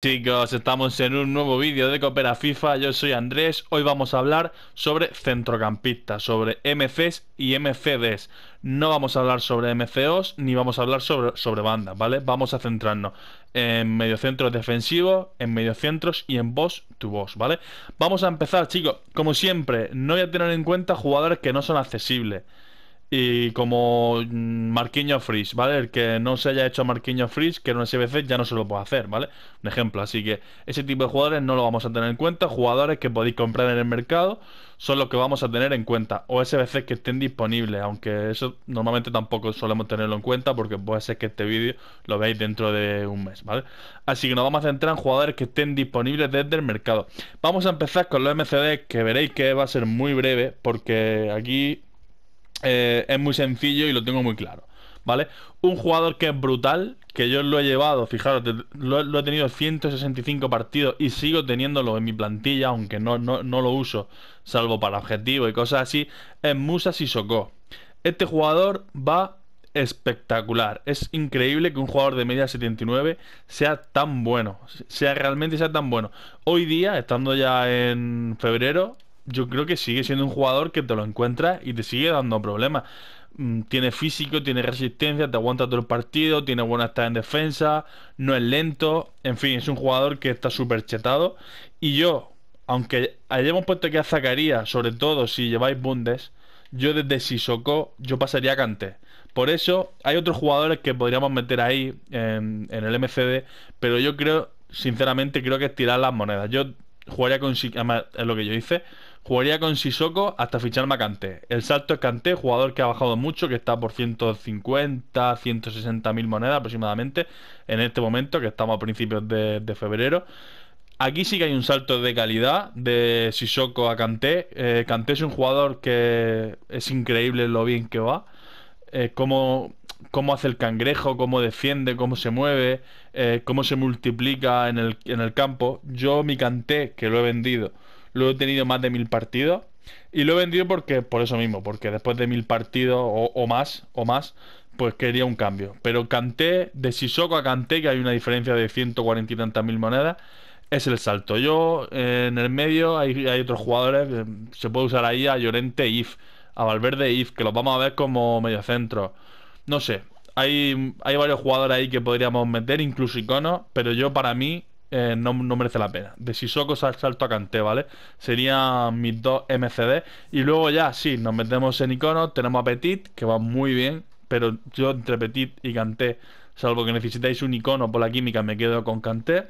Chicos, estamos en un nuevo vídeo de Coopera FIFA, yo soy Andrés, hoy vamos a hablar sobre centrocampistas, sobre MCs y MCDs. No vamos a hablar sobre MCOs ni vamos a hablar sobre, sobre bandas, ¿vale? Vamos a centrarnos en mediocentros defensivos, en mediocentros y en boss to boss, ¿vale? Vamos a empezar, chicos, como siempre, no voy a tener en cuenta jugadores que no son accesibles. Y como mm, Marquinhos Freeze, ¿vale? El que no se haya hecho Marquinhos Freeze, que era un SBC ya no se lo puede hacer, ¿vale? Un ejemplo, así que ese tipo de jugadores no lo vamos a tener en cuenta. Jugadores que podéis comprar en el mercado son los que vamos a tener en cuenta. O SBC que estén disponibles, aunque eso normalmente tampoco solemos tenerlo en cuenta porque puede ser que este vídeo lo veáis dentro de un mes, ¿vale? Así que nos vamos a centrar en jugadores que estén disponibles desde el mercado. Vamos a empezar con los MCD, que veréis que va a ser muy breve porque aquí eh, es muy sencillo y lo tengo muy claro. ¿Vale? Un jugador que es brutal, que yo lo he llevado, fijaros, lo, he tenido 165 partidos y sigo teniéndolo en mi plantilla, aunque no, lo uso, salvo para objetivos y cosas así, es Musa Sissoko. Este jugador va espectacular. Es increíble que un jugador de media 79 sea tan bueno. Sea realmente sea tan bueno. Hoy día, estando ya en febrero, yo creo que sigue siendo un jugador que te lo encuentras y te sigue dando problemas. Mm, tiene físico, tiene resistencia, te aguanta todo el partido, tiene buena estar en defensa, no es lento, en fin, es un jugador que está súper chetado. Y yo, aunque hayamos puesto que a sobre todo si lleváis Bundes, yo desde sisoko yo pasaría a cante Por eso hay otros jugadores que podríamos meter ahí en, el MCD, pero yo creo, sinceramente, creo que es tirar las monedas. Yo jugaría con... es lo que yo hice Jugaría con Sissoko hasta fichar a Kanté. El salto es Kanté, jugador que ha bajado mucho, que está por 150, 160 mil monedas aproximadamente en este momento, que estamos a principios de, febrero. Aquí sí que hay un salto de calidad de Sissoko a Kanté. Eh, es un jugador que es increíble lo bien que va. Eh, cómo, hace el cangrejo, cómo defiende, cómo se mueve, eh, cómo se multiplica en el, en el campo. Yo mi Kanté, que lo he vendido lo he tenido más de mil partidos. Y lo he vendido porque, por eso mismo, porque después de mil partidos o, más, o más, pues quería un cambio. Pero Canté, de Sissoko a Canté, que hay una diferencia de 140 y tantas mil monedas, es el salto. Yo, eh, en el medio, hay, otros jugadores, se puede usar ahí a Llorente If, a Valverde If, que los vamos a ver como mediocentro. No sé, hay, hay varios jugadores ahí que podríamos meter, incluso iconos, pero yo para mí eh, no, merece la pena. De al salto a Canté, ¿vale? Serían mis dos MCD. Y luego ya, sí, nos metemos en Icono, Tenemos a Petit, que va muy bien. Pero yo entre Petit y Canté, salvo que necesitáis un icono por la química, me quedo con Canté.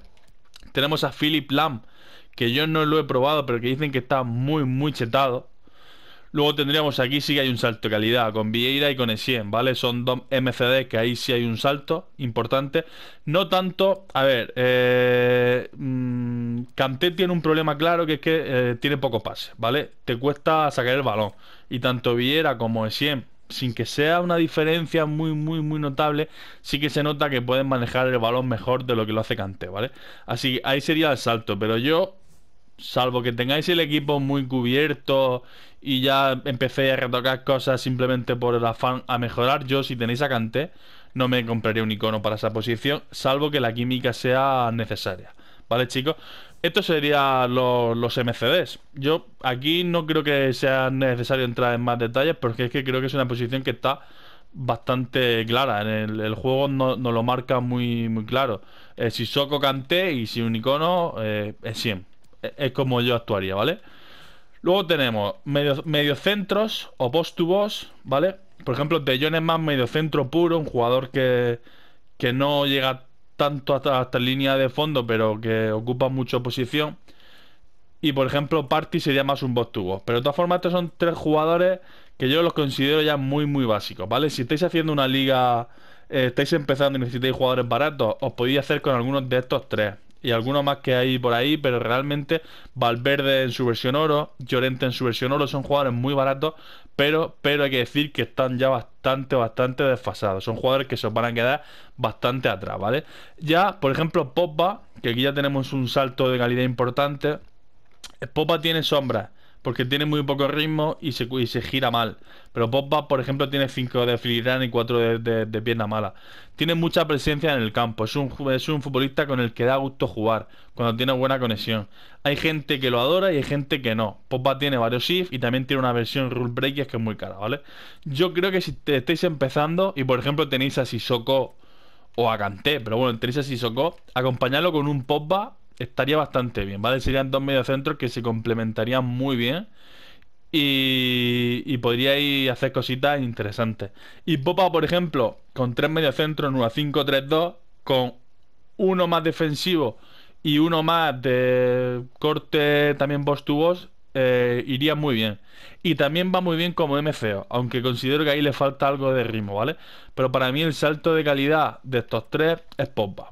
Tenemos a Philip Lam, que yo no lo he probado, pero que dicen que está muy, muy chetado. Luego tendríamos aquí sí que hay un salto de calidad con Vieira y con Essien, ¿vale? Son dos MCD que ahí sí hay un salto importante. No tanto, a ver, Canté eh, mm, tiene un problema claro que es que eh, tiene poco pases, ¿vale? Te cuesta sacar el balón. Y tanto Vieira como Essien, sin que sea una diferencia muy, muy, muy notable, sí que se nota que pueden manejar el balón mejor de lo que lo hace Canté, ¿vale? Así que ahí sería el salto, pero yo Salvo que tengáis el equipo muy cubierto y ya empecéis a retocar cosas simplemente por el afán a mejorar. Yo, si tenéis a Kanté, no me compraré un icono para esa posición, salvo que la química sea necesaria. ¿Vale, chicos? Esto sería los MCDs. Yo aquí no creo que sea necesario entrar en más detalles porque es que creo que es una posición que está bastante clara. En el, juego nos no lo marca muy, muy claro. Eh, si Soco Canté y si un icono eh, es 100 es como yo actuaría, ¿vale? Luego tenemos medio, centros o post to ¿vale? Por ejemplo, De Jong es más centro puro, un jugador que, no llega tanto hasta, la línea de fondo, pero que ocupa mucha posición. Y por ejemplo, Party sería más un post to Pero de todas formas, estos son tres jugadores que yo los considero ya muy, muy básicos, ¿vale? Si estáis haciendo una liga, eh, estáis empezando y necesitáis jugadores baratos, os podéis hacer con algunos de estos tres y alguno más que hay por ahí, pero realmente Valverde en su versión oro, Llorente en su versión oro, son jugadores muy baratos, pero, pero hay que decir que están ya bastante, bastante desfasados. Son jugadores que se van a quedar bastante atrás, ¿vale? Ya, por ejemplo, Popa que aquí ya tenemos un salto de calidad importante. Popa tiene sombras, porque tiene muy poco ritmo y se, gira mal. Pero Popba por ejemplo, tiene 5 de filigrana y 4 de, pierna mala. Tiene mucha presencia en el campo. Es un, es un futbolista con el que da gusto jugar, cuando tiene buena conexión. Hay gente que lo adora y hay gente que no. Popba tiene varios shifts y también tiene una versión rule breakers que es muy cara, ¿vale? Yo creo que si te estáis empezando y, por ejemplo, tenéis a Sissoko o a Kanté, pero bueno, tenéis a Sissoko, acompañarlo con un Popba estaría bastante bien, ¿vale? Serían dos mediocentros que se complementarían muy bien y, y podríais hacer cositas interesantes. Y Popa, por ejemplo, con tres mediocentros en una 5-3-2, con uno más defensivo y uno más de corte también boss to eh, iría muy bien. Y también va muy bien como MCO, aunque considero que ahí le falta algo de ritmo, ¿vale? Pero para mí el salto de calidad de estos tres es Popa.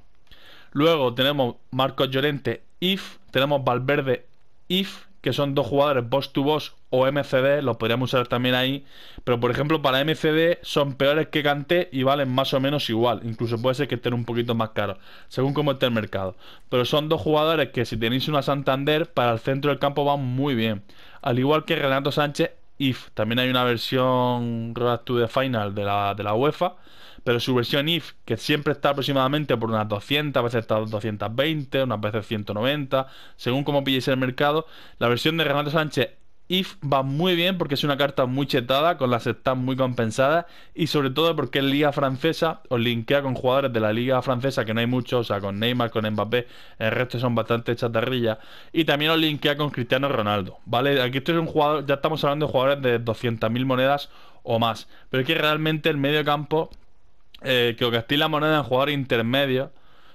Luego tenemos Marcos Llorente, IF. Tenemos Valverde, IF, que son dos jugadores boss to boss o MCD, los podríamos usar también ahí. Pero por ejemplo, para MCD son peores que Canté y valen más o menos igual. Incluso puede ser que estén un poquito más caros, según cómo esté el mercado. Pero son dos jugadores que si tenéis una Santander, para el centro del campo van muy bien. Al igual que Renato Sánchez, IF. También hay una versión Road to the Final de la, de la UEFA pero su versión if, que siempre está aproximadamente por unas 200, a veces está 220, unas veces 190, según cómo pilléis el mercado, la versión de Renato Sánchez if va muy bien porque es una carta muy chetada, con las stats muy compensadas y sobre todo porque es liga francesa, os linkea con jugadores de la liga francesa que no hay muchos, o sea, con Neymar, con Mbappé, el resto son bastante chatarrillas y también os linkea con Cristiano Ronaldo, ¿vale? Aquí esto es un jugador, ya estamos hablando de jugadores de 200.000 monedas o más, pero es que realmente el medio campo eh, que gastéis la moneda en jugador intermedio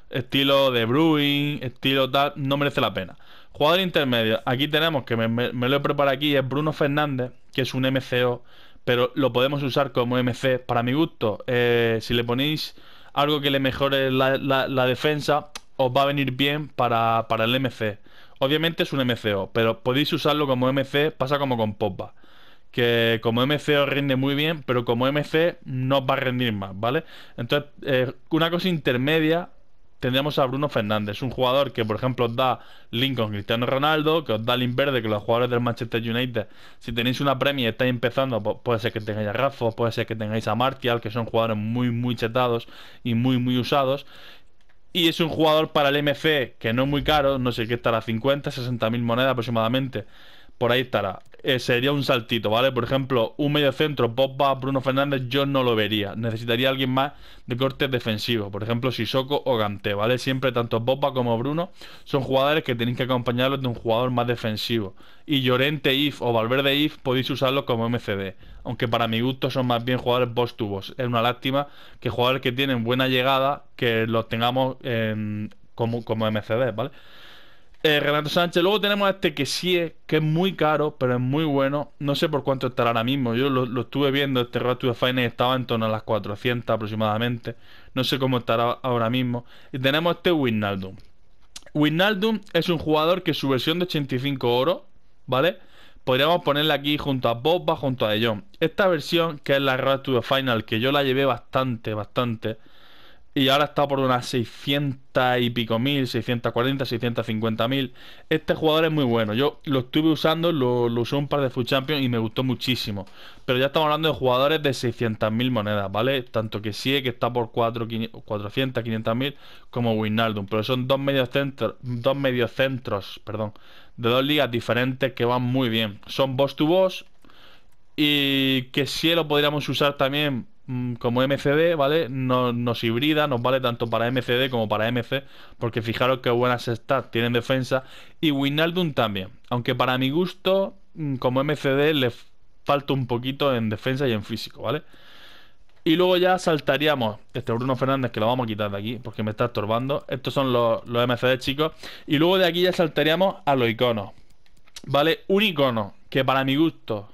estilo de Bruin, estilo tal, no merece la pena. Jugador intermedio, aquí tenemos que me, lo he preparado aquí, es Bruno Fernández, que es un MCO, pero lo podemos usar como MC. Para mi gusto, eh, si le ponéis algo que le mejore la, defensa, os va a venir bien para, para, el MC. Obviamente es un MCO, pero podéis usarlo como MC, pasa como con Pogba que como MC os rinde muy bien, pero como MC no os va a rendir más, ¿vale? Entonces, eh, una cosa intermedia tendríamos a Bruno Fernández, un jugador que, por ejemplo, os da Lincoln Cristiano Ronaldo, que os da link verde, que los jugadores del Manchester United, si tenéis una premia y estáis empezando, pues puede ser que tengáis a Rafa, puede ser que tengáis a Martial, que son jugadores muy, muy chetados y muy, muy usados. Y es un jugador para el MC que no es muy caro, no sé qué las 50, 60 mil monedas aproximadamente por ahí estará. Eh, sería un saltito, ¿vale? Por ejemplo, un medio centro, Bruno Fernández, yo no lo vería. Necesitaría alguien más de cortes defensivo por ejemplo, Soco o Gante, ¿vale? Siempre tanto Boba como Bruno son jugadores que tenéis que acompañarlos de un jugador más defensivo. Y Llorente, If o Valverde, If podéis usarlos como MCD, aunque para mi gusto son más bien jugadores post-tubos Es una lástima que jugadores que tienen buena llegada, que los tengamos como, como MCD, ¿vale? Eh, Renato Sánchez. Luego tenemos a este que sí es, que es muy caro, pero es muy bueno. No sé por cuánto estará ahora mismo. Yo lo, estuve viendo, este Road to the estaba en torno a las 400 aproximadamente. No sé cómo estará ahora mismo. Y tenemos este Winaldum. Winaldum es un jugador que su versión de 85 oro, ¿vale? Podríamos ponerle aquí junto a Bobba, junto a De Esta versión, que es la Road de Final, que yo la llevé bastante, bastante y ahora está por unas 600 y pico mil, 640, 650 mil. Este jugador es muy bueno. Yo lo estuve usando, lo, usé un par de Food Champions y me gustó muchísimo. Pero ya estamos hablando de jugadores de 600 mil monedas, ¿vale? Tanto que sí, que está por 400, 500 mil, como Winaldum. Pero son dos medios centros, dos medios centros, perdón, de dos ligas diferentes que van muy bien. Son boss to boss y que si lo podríamos usar también Mm, como MCD, ¿vale? Nos, nos hibrida, nos vale tanto para MCD como para MC, porque fijaros que buenas stats tienen defensa, y Winaldun también, aunque para mi gusto, mm, como MCD, le falta un poquito en defensa y en físico, ¿vale? Y luego ya saltaríamos este Bruno Fernández, que lo vamos a quitar de aquí porque me está estorbando. Estos son los, los MCD, chicos. Y luego de aquí ya saltaríamos a los iconos. ¿Vale? Un icono que para mi gusto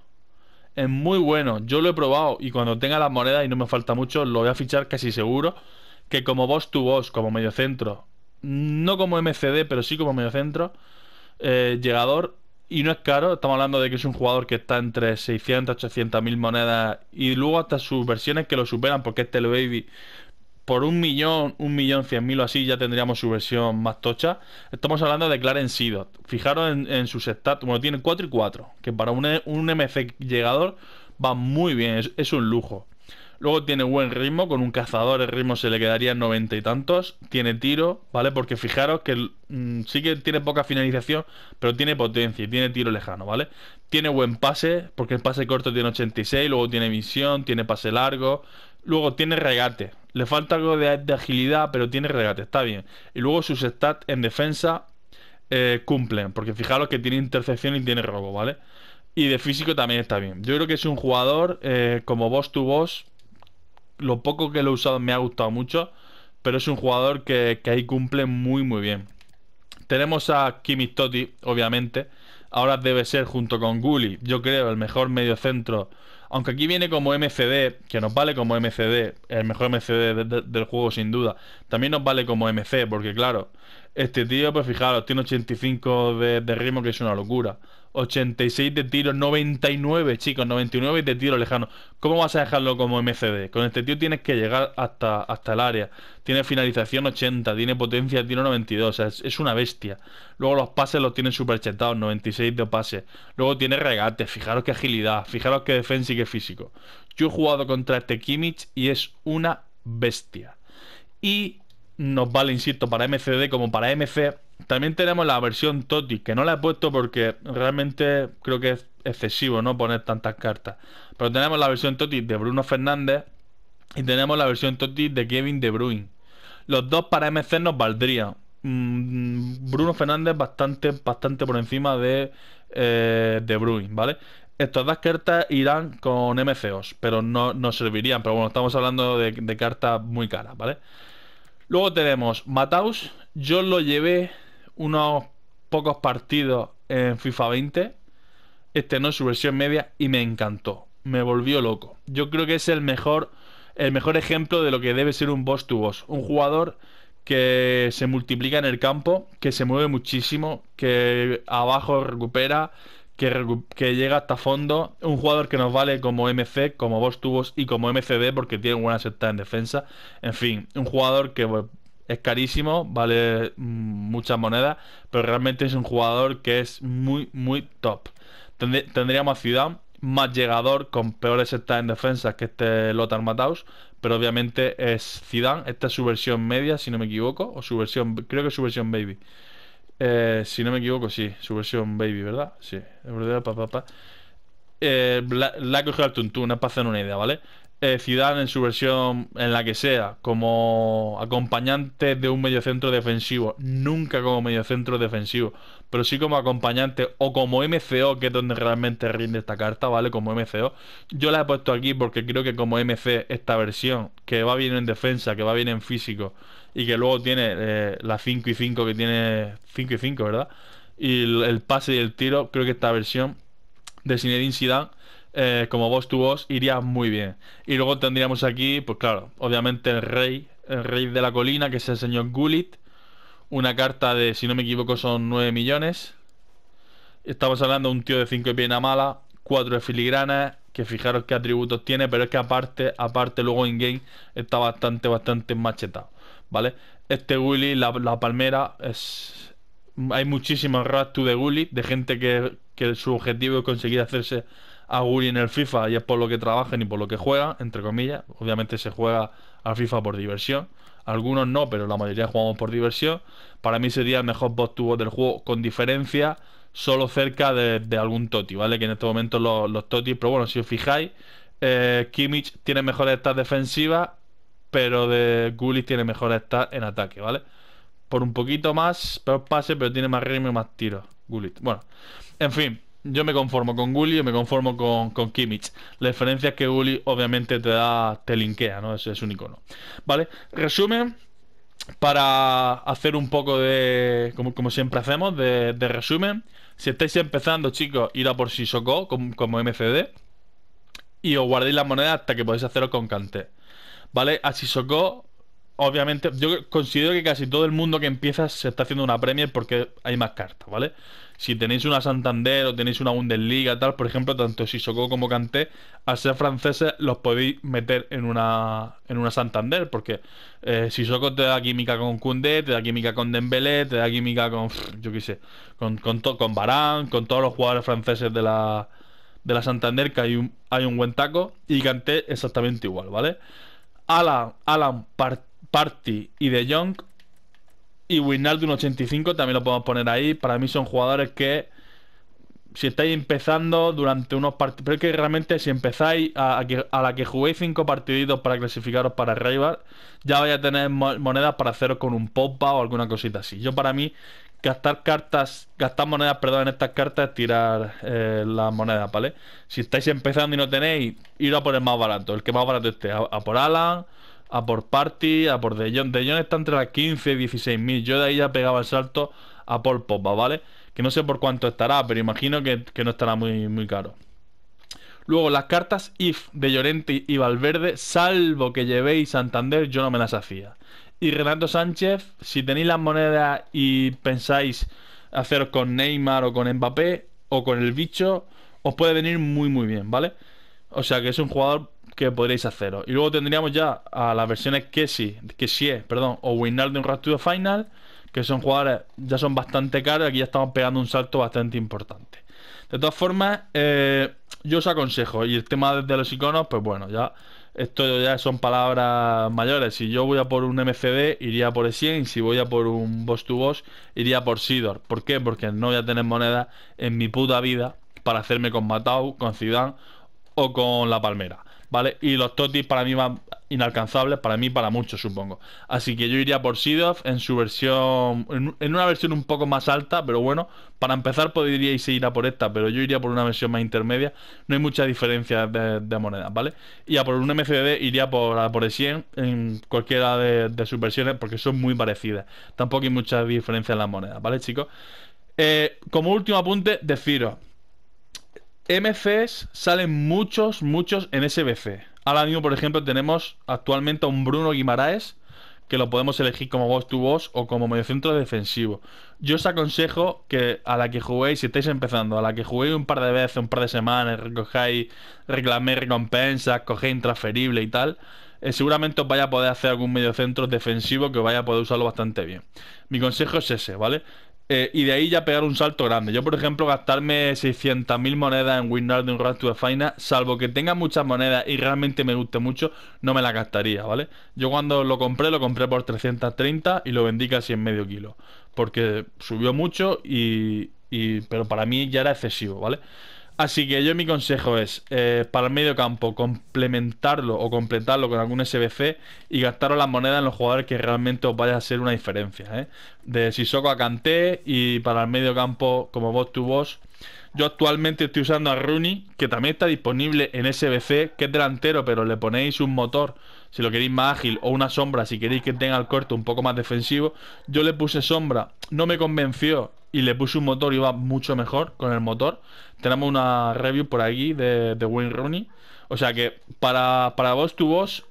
es muy bueno. Yo lo he probado y cuando tenga las monedas y no me falta mucho, lo voy a fichar casi seguro. Que como boss to boss, como mediocentro, no como MCD, pero sí como mediocentro, eh, llegador. Y no es caro, estamos hablando de que es un jugador que está entre 600, 800 mil monedas y luego hasta sus versiones que lo superan porque este el Baby por un millón, un millón cien mil o así ya tendríamos su versión más tocha. Estamos hablando de Clarence Seedot. Fijaros en, sus stats. Bueno, tiene 4 y 4. Que para un, un MC llegador va muy bien. Es, un lujo. Luego tiene buen ritmo. Con un cazador el ritmo se le quedaría en 90 y tantos. Tiene tiro, ¿vale? Porque fijaros que mm, sí que tiene poca finalización. Pero tiene potencia y tiene tiro lejano, ¿vale? Tiene buen pase. Porque el pase corto tiene 86. Luego tiene visión, tiene pase largo Luego tiene regate. Le falta algo de, agilidad, pero tiene regate, está bien. Y luego sus stats en defensa eh, cumplen, porque fijaros que tiene intercepción y tiene robo, ¿vale? Y de físico también está bien. Yo creo que es un jugador eh, como vos to boss. Lo poco que lo he usado me ha gustado mucho. Pero es un jugador que, que ahí cumple muy, muy bien. Tenemos a Kimi Totti, obviamente ahora debe ser junto con Gulli, yo creo, el mejor medio centro Aunque aquí viene como MCD, que nos vale como MCD, el mejor MCD del juego sin duda. También nos vale como MC, porque claro, este tío, pues fijaros, tiene 85 de, ritmo, que es una locura. 86 de tiro, 99, chicos, 99 de tiro lejano. ¿Cómo vas a dejarlo como MCD? Con este tío tienes que llegar hasta, hasta el área. Tiene finalización 80, tiene potencia de tiro 92, o sea, es, una bestia. Luego los pases los tiene super 96 de pases. Luego tiene regate, fijaros qué agilidad, fijaros qué defensa y qué físico. Yo he jugado contra este Kimmich y es una bestia. Y nos vale, insisto, para MCD como para MC. También tenemos la versión Toti, que no la he puesto porque realmente creo que es excesivo no poner tantas cartas. Pero tenemos la versión Toti de Bruno Fernández y tenemos la versión Toti de Kevin De Bruin Los dos para MC nos valdrían. Mm, Bruno Fernández bastante, bastante por encima de Bruin, eh, De ¿vale? Estas dos cartas irán con MCOs, pero no nos servirían. Pero bueno, estamos hablando de, de cartas muy caras, ¿vale? Luego tenemos Mataus. Yo lo llevé unos pocos partidos en FIFA 20. Este no es su versión media y me encantó. Me volvió loco. Yo creo que es el mejor, el mejor ejemplo de lo que debe ser un boss to boss. Un jugador que se multiplica en el campo, que se mueve muchísimo, que abajo recupera, que, llega hasta fondo. Un jugador que nos vale como MC, como vos Tubos y como MCD porque tiene buena secta en defensa. En fin, un jugador que es carísimo, vale mm, muchas monedas, pero realmente es un jugador que es muy, muy top. Tendríamos a Ciudad más llegador con peores stats en defensa que este Lothar Mataus, pero obviamente es Zidane, esta es su versión media si no me equivoco, o su versión, creo que es su versión baby. Eh, si no me equivoco, sí. Su versión baby, ¿verdad? Sí. de verdad eh, la, la he cogido para hacer una idea, ¿vale? ciudad eh, en su versión, en la que sea, como acompañante de un mediocentro defensivo, nunca como mediocentro defensivo pero sí como acompañante o como MCO, que es donde realmente rinde esta carta, ¿vale? Como MCO. Yo la he puesto aquí porque creo que como MC esta versión, que va bien en defensa, que va bien en físico, y que luego tiene eh, la 5 y 5 que tiene 5 y 5, ¿verdad? Y el, pase y el tiro, creo que esta versión de Zinedine Zidane eh, como vos tu vos iría muy bien. Y luego tendríamos aquí, pues claro, obviamente el rey, el rey de la colina, que es el señor Gulit, una carta de, si no me equivoco, son 9 millones. Estamos hablando de un tío de 5 de pierna mala, 4 de filigrana que fijaros qué atributos tiene, pero es que aparte, aparte luego en game está bastante, bastante machetado, ¿vale? Este Willy, la, palmera, es... Hay muchísimos rastros de Willy, de gente que, que su objetivo es conseguir hacerse a Willy en el FIFA y es por lo que trabajan y por lo que juegan, entre comillas. Obviamente se juega al FIFA por diversión, algunos no, pero la mayoría jugamos por diversión. Para mí sería el mejor boss tubo del juego, con diferencia, solo cerca de, algún Toti, ¿vale? Que en este momento los, los Toti, pero bueno, si os fijáis, eh, Kimmich tiene mejores stats defensivas, pero de Gulis tiene mejores stats en ataque, ¿vale? Por un poquito más, peor pase, pero tiene más ritmo y más tiros. Gulit. Bueno, en fin, yo me conformo con Gulli y me conformo con, con, Kimmich. La diferencia es que Gulli obviamente te da, te linkea, ¿no? Es, es un icono. ¿Vale? Resumen, para hacer un poco de, como, siempre hacemos, de, resumen. Si estáis empezando, chicos, ir a por Shisoko como, como MCD y os guardéis las monedas hasta que podéis hacerlo con cante ¿Vale? A Shisoko obviamente, yo considero que casi todo el mundo que empieza se está haciendo una Premier porque hay más cartas, ¿vale? Si tenéis una Santander o tenéis una Bundesliga, tal, por ejemplo, tanto Sissoko como Kanté, al ser franceses, los podéis meter en una, en una Santander, porque eh, Sissoko te da química con Koundé te da química con Dembélé, te da química con, yo qué sé, con, con, con Barán, con todos los jugadores franceses de la, de la Santander, que hay un, hay un buen taco, y Kanté exactamente igual, ¿vale? Alan, Alan, partido Party y De Jong. Y un 85 también lo podemos poner ahí. Para mí son jugadores que si estáis empezando durante unos partidos, pero es que realmente si empezáis a, la que juguéis cinco partiditos para clasificaros para Rival, ya vais a tener monedas para haceros con un popa o alguna cosita así. Yo para mí gastar cartas, gastar monedas, perdón, en estas cartas es tirar eh, las monedas, ¿vale? Si estáis empezando y no tenéis, ir a por el más barato, el que más barato esté, a, por Alan, a por Party, a por De Jong. De Jong está entre las 15 y 16 mil, yo de ahí ya pegaba el salto a por Popa, ¿vale? Que no sé por cuánto estará, pero imagino que, no estará muy, muy caro. Luego las cartas IF de Llorente y Valverde, salvo que llevéis Santander, yo no me las hacía y Renato Sánchez, si tenéis las monedas y pensáis haceros con Neymar o con Mbappé o con el bicho, os puede venir muy muy bien, ¿vale? O sea que es un jugador que podréis haceros. Y luego tendríamos ya a las versiones que sí, que sí es, perdón, o de un Rastudio Final, que son jugadores, ya son bastante caros, aquí ya estamos pegando un salto bastante importante. De todas formas, eh, yo os aconsejo, y el tema de los iconos, pues bueno, ya esto ya son palabras mayores. Si yo voy a por un MCD, iría por E100. Si voy a por un Boss to Boss, iría por Sidor. ¿Por qué? Porque no voy a tener moneda en mi puta vida para hacerme con Matau, con Zidane o con La Palmera. ¿vale? Y los Totis para mí van inalcanzables, para mí, para muchos, supongo. Así que yo iría por Sidoff en su versión, en, una versión un poco más alta, pero bueno, para empezar podríais ir a por esta, pero yo iría por una versión más intermedia. No hay mucha diferencia de, monedas, ¿vale? Y a por un MCD iría por, a por el 100 en cualquiera de, sus versiones, porque son muy parecidas. Tampoco hay mucha diferencia en las monedas, ¿vale, chicos? Eh, como último apunte, deciros MCs salen muchos, muchos en SBC. Ahora mismo, por ejemplo, tenemos actualmente a un Bruno Guimaraes, que lo podemos elegir como vos to voz o como mediocentro defensivo. Yo os aconsejo que a la que juguéis, si estáis empezando, a la que juguéis un par de veces, un par de semanas, recojáis, reclaméis recompensas, cogéis intransferible y tal, eh, seguramente os vaya a poder hacer algún mediocentro defensivo que vaya a poder usarlo bastante bien. Mi consejo es ese, ¿vale? Eh, y de ahí ya pegar un salto grande. Yo, por ejemplo, gastarme 600.000 monedas en Winrar de un rato to salvo que tenga muchas monedas y realmente me guste mucho, no me la gastaría, ¿vale? Yo cuando lo compré, lo compré por 330 y lo vendí casi en medio kilo. Porque subió mucho y, y pero para mí ya era excesivo, ¿vale? Así que yo mi consejo es, eh, para el medio campo, complementarlo o completarlo con algún SBC y gastaros las monedas en los jugadores que realmente os vaya a hacer una diferencia. ¿eh? De Sissoko a Kanté y para el medio campo como vos tu vos. Yo actualmente estoy usando a Rooney, que también está disponible en SBC, que es delantero, pero le ponéis un motor si lo queréis más ágil, o una sombra, si queréis que tenga el corto un poco más defensivo. Yo le puse sombra, no me convenció y le puse un motor y va mucho mejor con el motor. Tenemos una review por aquí de, Wayne Rooney. O sea que para, vos tu vos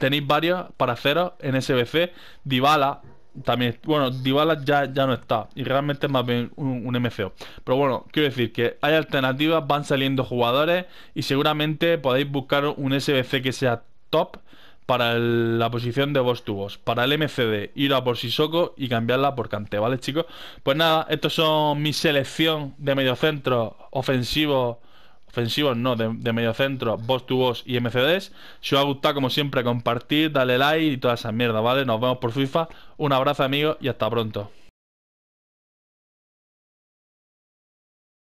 tenéis varios para cero en SBC. Dybala también, bueno, Dybala ya, ya no está y realmente es más bien un, un MCO. Pero bueno, quiero decir que hay alternativas, van saliendo jugadores y seguramente podéis buscar un SBC que sea top para la posición de vos tubos. Para el MCD, ir a por soco y cambiarla por Cante, ¿vale, chicos? Pues nada, estos son mi selección de mediocentro Ofensivo, Ofensivos no, de, de centro vos tubos y MCDs. Si os ha gustado, como siempre, compartir, dale like y toda esa mierda, ¿vale? Nos vemos por FIFA. Un abrazo, amigos, y hasta pronto.